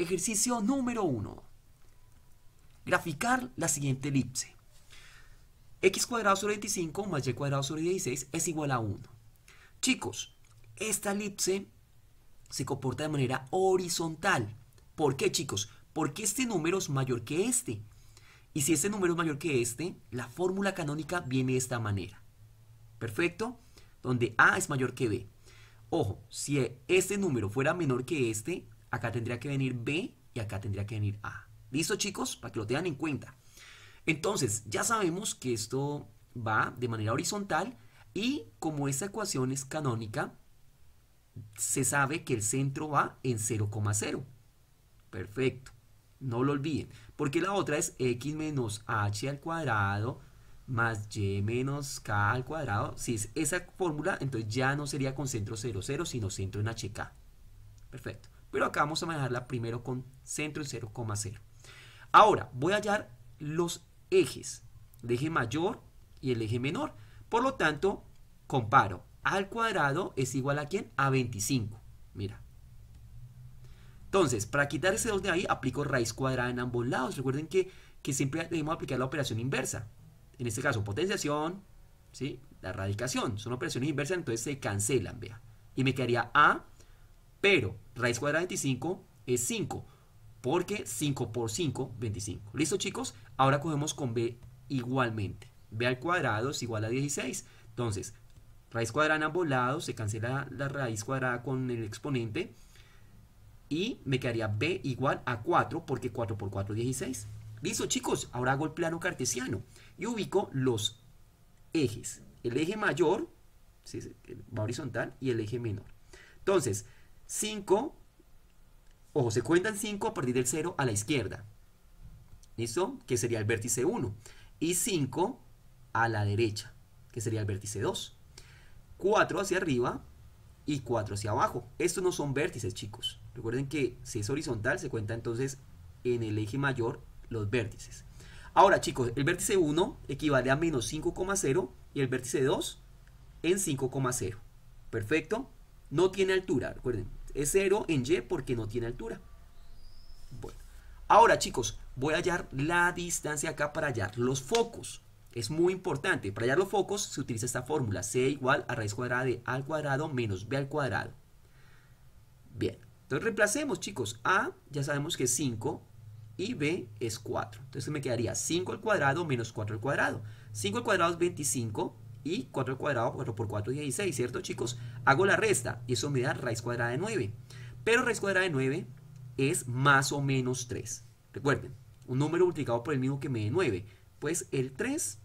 Ejercicio número 1. Graficar la siguiente elipse. x cuadrado sobre 25 más y cuadrado sobre 16 es igual a 1. Chicos, esta elipse se comporta de manera horizontal. ¿Por qué, chicos? Porque este número es mayor que este. Y si este número es mayor que este, la fórmula canónica viene de esta manera. ¿Perfecto? Donde A es mayor que B. Ojo, si este número fuera menor que este, Acá tendría que venir B y acá tendría que venir A. ¿Listo, chicos? Para que lo tengan en cuenta. Entonces, ya sabemos que esto va de manera horizontal y como esta ecuación es canónica, se sabe que el centro va en 0,0. Perfecto. No lo olviden. Porque la otra es x menos h al cuadrado más y menos k al cuadrado. Si es esa fórmula, entonces ya no sería con centro 0,0 sino centro en hk. Perfecto. Pero acá vamos a manejarla primero con centro en 0,0. Ahora, voy a hallar los ejes, el eje mayor y el eje menor. Por lo tanto, comparo al cuadrado es igual a quién? A 25. Mira. Entonces, para quitar ese 2 de ahí, aplico raíz cuadrada en ambos lados. Recuerden que, que siempre debemos aplicar la operación inversa. En este caso, potenciación, ¿sí? la radicación. Son operaciones inversas, entonces se cancelan, vea. Y me quedaría A, pero Raíz cuadrada de 25 es 5, porque 5 por 5, 25. ¿Listo, chicos? Ahora cogemos con b igualmente. b al cuadrado es igual a 16. Entonces, raíz cuadrada en ambos lados, se cancela la raíz cuadrada con el exponente y me quedaría b igual a 4 porque 4 por 4 es 16. Listo chicos, ahora hago el plano cartesiano y ubico los ejes, el eje mayor, va horizontal y el eje menor. Entonces, 5, ojo, se cuentan 5 a partir del 0 a la izquierda. ¿Listo? Que sería el vértice 1. Y 5 a la derecha, que sería el vértice 2. 4 hacia arriba y 4 hacia abajo. Estos no son vértices, chicos. Recuerden que si es horizontal, se cuenta entonces en el eje mayor los vértices. Ahora, chicos, el vértice 1 equivale a menos 5,0 y el vértice 2 en 5,0. Perfecto. No tiene altura, recuerden. Es 0 en y porque no tiene altura. Bueno, ahora chicos, voy a hallar la distancia acá para hallar los focos. Es muy importante. Para hallar los focos se utiliza esta fórmula. C igual a raíz cuadrada de A al cuadrado menos B al cuadrado. Bien. Entonces reemplacemos, chicos. A ya sabemos que es 5 y B es 4. Entonces me quedaría 5 al cuadrado menos 4 al cuadrado. 5 al cuadrado es 25 y 4 al cuadrado, 4 por 4 es 16, ¿cierto chicos? Hago la resta y eso me da raíz cuadrada de 9. Pero raíz cuadrada de 9 es más o menos 3. Recuerden, un número multiplicado por el mismo que me dé 9. Pues el 3,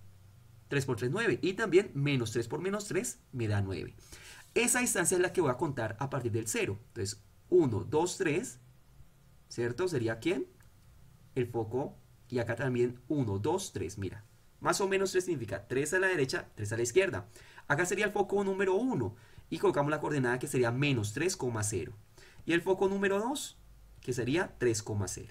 3 por 3, 9. Y también menos 3 por menos 3 me da 9. Esa distancia es la que voy a contar a partir del 0. Entonces, 1, 2, 3, ¿cierto? ¿Sería quién? El foco. Y acá también 1, 2, 3, mira. Más o menos 3 significa 3 a la derecha, 3 a la izquierda. Acá sería el foco número 1 y colocamos la coordenada que sería menos 3,0. Y el foco número 2 que sería 3,0.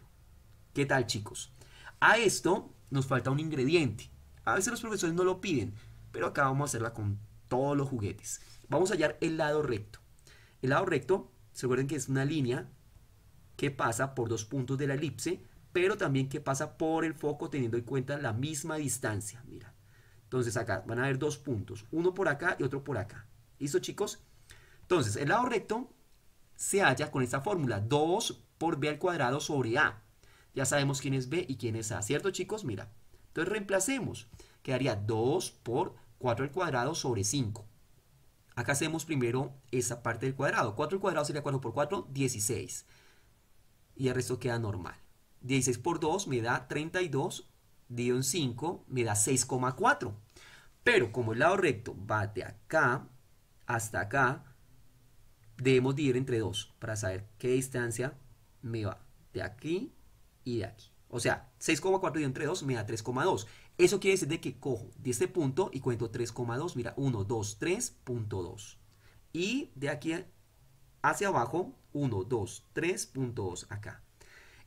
¿Qué tal chicos? A esto nos falta un ingrediente. A veces los profesores no lo piden, pero acá vamos a hacerla con todos los juguetes. Vamos a hallar el lado recto. El lado recto, se recuerden que es una línea que pasa por dos puntos de la elipse pero también que pasa por el foco teniendo en cuenta la misma distancia, mira. Entonces acá van a haber dos puntos, uno por acá y otro por acá. ¿Listo chicos? Entonces el lado recto se halla con esta fórmula, 2 por b al cuadrado sobre a. Ya sabemos quién es b y quién es a, ¿cierto chicos? Mira, entonces reemplacemos, quedaría 2 por 4 al cuadrado sobre 5. Acá hacemos primero esa parte del cuadrado. 4 al cuadrado sería 4 por 4, 16. Y el resto queda normal. 16 por 2 me da 32, dividido en 5 me da 6,4. Pero como el lado recto va de acá hasta acá, debemos dividir entre 2 para saber qué distancia me va de aquí y de aquí. O sea, 6,4 dividido entre 2 me da 3,2. Eso quiere decir de que cojo de este punto y cuento 3,2. Mira, 1, 2, 3.2. Y de aquí hacia abajo, 1, 2, 3.2 acá.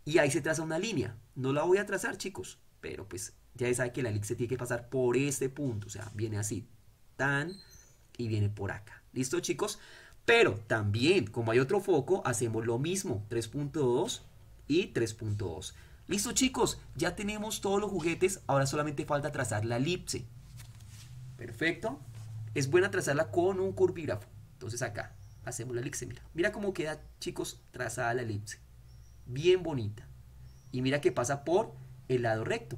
Y ahí se traza una línea. No la voy a trazar, chicos. Pero pues ya saben que la elipse tiene que pasar por este punto. O sea, viene así. Tan y viene por acá. ¿Listo, chicos? Pero también, como hay otro foco, hacemos lo mismo. 3.2 y 3.2. Listo, chicos. Ya tenemos todos los juguetes. Ahora solamente falta trazar la elipse. Perfecto. Es buena trazarla con un curvígrafo. Entonces acá hacemos la elipse. Mira, mira cómo queda, chicos, trazada la elipse bien bonita. Y mira que pasa por el lado recto.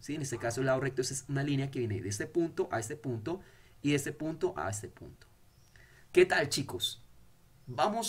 ¿sí? En este caso el lado recto es una línea que viene de este punto a este punto y de este punto a este punto. ¿Qué tal chicos? Vamos